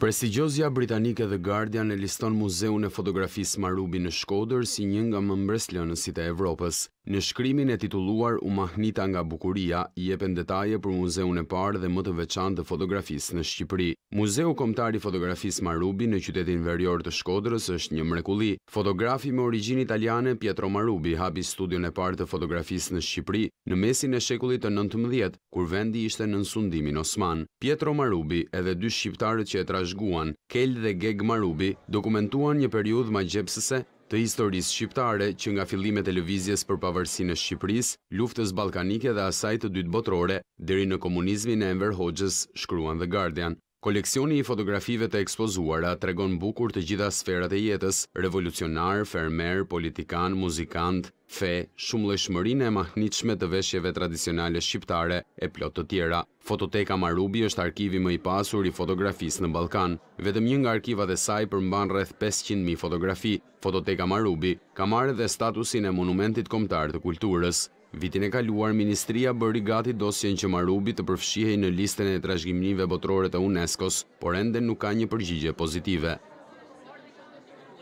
Prestigjozja Britanike dhe Guardian e liston muzeun e fotografisë Marubi në Shkoder si një nga më mbreslënësit e Evropës. Në shkrimin e tituluar U Mahnita nga Bukuria, i jepen detaje për muzeun e parë dhe më të veçan të fotografisë në Shqipëri. Muzeu Komtari Fotografisë Marubi në qytetin verjor të Shkodrës është një mrekuli. Fotografi me origin italiane Pietro Marubi hapi studion e parë të fotografisë në Shqipëri në mesin e shekullit të 19, kur vendi ishte në nësundimin Osman. Pietro Marubi edhe dy shqiptarët që e trashguan, Kel dhe Geg Marubi, dokumentuan një periud ma gjepsëse të historisë shqiptare që nga fillimet e lëvizjes për pavarësinë e Shqipëris, luftës balkanike dhe asaj të dytë botrore, dheri në komunizmi në Enver Hoxhës, shkruan dhe Guardian. Koleksioni i fotografive të ekspozuara tregon bukur të gjitha sferat e jetës, revolucionar, fermer, politikan, muzikant, fe, shumë lëshmërin e mahnitshme të veshjeve tradicionale shqiptare e plot të tjera. Fototeka Marubi është arkivi më i pasur i fotografis në Balkan. Vetëm një nga arkivat e saj përmban rreth 500.000 fotografi. Fototeka Marubi ka marrë dhe statusin e monumentit komtar të kulturës. Vitin e kaluar, Ministria bërë i gati dosjen që Marubi të përfshihej në listën e trajshgimnive botrore të UNESCO-s, por ende nuk ka një përgjigje pozitive.